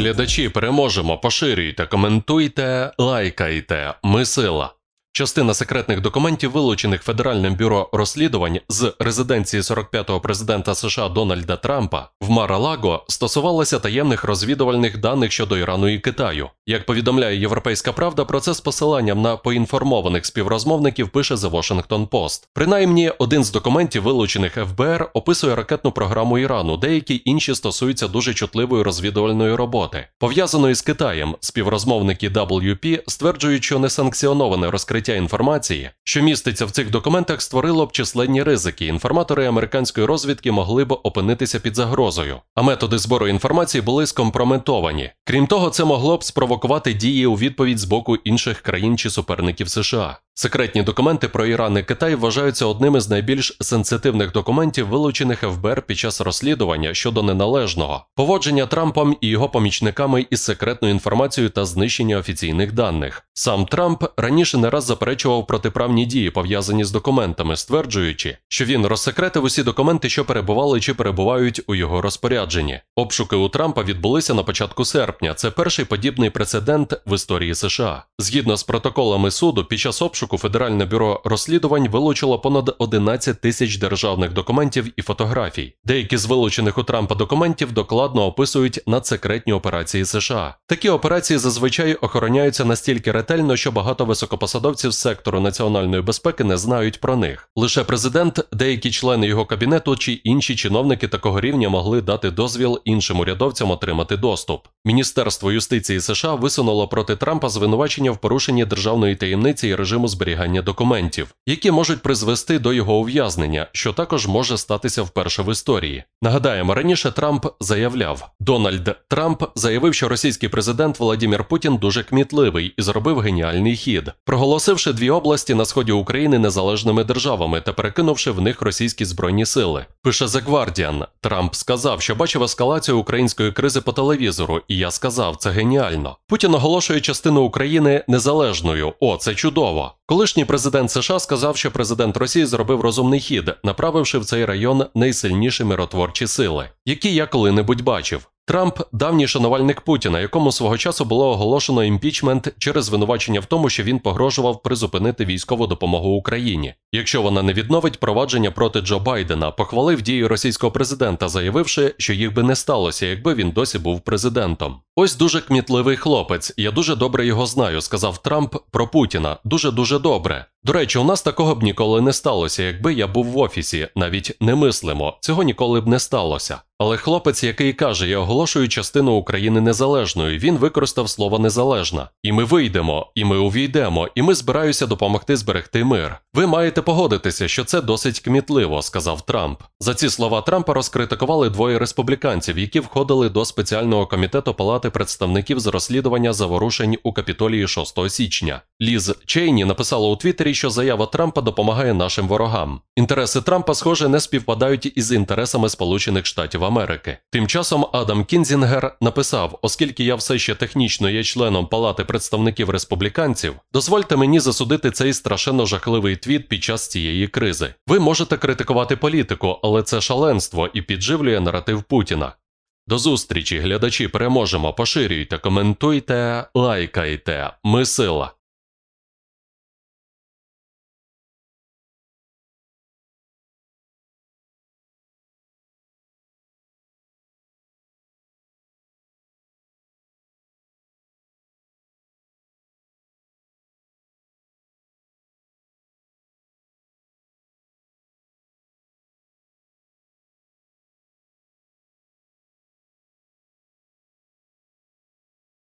глядачі, переможемо, поширюйте, коментуйте, лайкайте. Ми сила. Частина секретних документів, вилучених Федеральним бюро розслідувань з резиденції 45-го президента США Дональда Трампа в Мара-Лаго, стосувалася таємних розвідувальних даних щодо Ірану і Китаю. Як повідомляє Європейська Правда, про це з посиланням на поінформованих співрозмовників пише The Washington Post. Принаймні, один з документів, вилучених ФБР, описує ракетну програму Ірану, деякі інші стосуються дуже чутливої розвідувальної роботи, пов'язаної з Китаєм. Співрозмовники WP стверджують, що несанкціоноване розкриття інформації, що міститься в цих документах, створило б численні ризики. Інформатори американської розвідки могли б опинитися під загрозою, а методи збору інформації були скомпрометовані. Крім того, це могло б спровокувати провокувати дії у відповідь з боку інших країн чи суперників США. Секретні документи про Іран і Китай вважаються одними з найбільш сенситивних документів, вилучених ФБР під час розслідування щодо неналежного поводження Трампом і його помічниками із секретною інформацією та знищення офіційних даних. Сам Трамп раніше не раз заперечував протиправні дії, пов'язані з документами, стверджуючи, що він розсекретив усі документи, що перебували чи перебувають у його розпорядженні. Обшуки у Трампа відбулися на початку серпня. Це перший подібний прецедент в історії США. Згідно з протоколами суду, під час обшуку пошуку Федеральне бюро розслідувань вилучило понад 11 тисяч державних документів і фотографій. Деякі з вилучених у Трампа документів докладно описують надсекретні операції США. Такі операції зазвичай охороняються настільки ретельно, що багато високопосадовців сектору національної безпеки не знають про них. Лише президент, деякі члени його кабінету чи інші чиновники такого рівня могли дати дозвіл іншим урядовцям отримати доступ. Міністерство юстиції США висунуло проти Трампа звинувачення в порушенні державної таємниці і режиму збереження зберігання документів, які можуть призвести до його ув'язнення, що також може статися вперше в історії. Нагадаємо, раніше Трамп заявляв, Дональд Трамп заявив, що російський президент Володимир Путін дуже кмітливий і зробив геніальний хід, проголосивши дві області на сході України незалежними державами та перекинувши в них російські збройні сили. Пише The Guardian. Трамп сказав, що бачив ескалацію української кризи по телевізору, і я сказав, це геніально. Путін оголошує частину України незалежною. О, це чудово. Колишній президент США сказав, що президент Росії зробив розумний хід, направивши в цей район найсильніші миротворчі сили, які я коли-небудь бачив. Трамп давній шанувальник Путіна, якому свого часу було оголошено імпічмент через звинувачення в тому, що він погрожував призупинити військову допомогу Україні, якщо вона не відновить провадження проти Джо Байдена, похвалив дії російського президента, заявивши, що їх би не сталося, якби він досі був президентом. Ось дуже кмітливий хлопець. Я дуже добре його знаю. Сказав Трамп про Путіна. Дуже дуже добре. До речі, у нас такого б ніколи не сталося, якби я був в офісі, навіть не мислимо, цього ніколи б не сталося. Але хлопець, який каже, я оголошую частину України незалежною, він використав слово незалежна. І ми вийдемо, і ми увійдемо, і ми збираюся допомогти зберегти мир. Ви маєте погодитися, що це досить кмітливо, сказав Трамп. За ці слова Трампа розкритикували двоє республіканців, які входили до спеціального комітету Палати представників з розслідування заворушень у капітолії 6 січня. Ліз Чейні написала у Твіттері, коментарі, що заява Трампа допомагає нашим ворогам. Інтереси Трампа, схоже, не співпадають із інтересами Сполучених Штатів Америки. Тим часом Адам Кінзінгер написав: оскільки я все ще технічно є членом Палати представників республіканців, дозвольте мені засудити цей страшенно жахливий твіт під час цієї кризи. Ви можете критикувати політику, але це шаленство і підживлює наратив Путіна. До зустрічі, глядачі, переможемо. Поширюйте, коментуйте, лайкайте. Ми сила.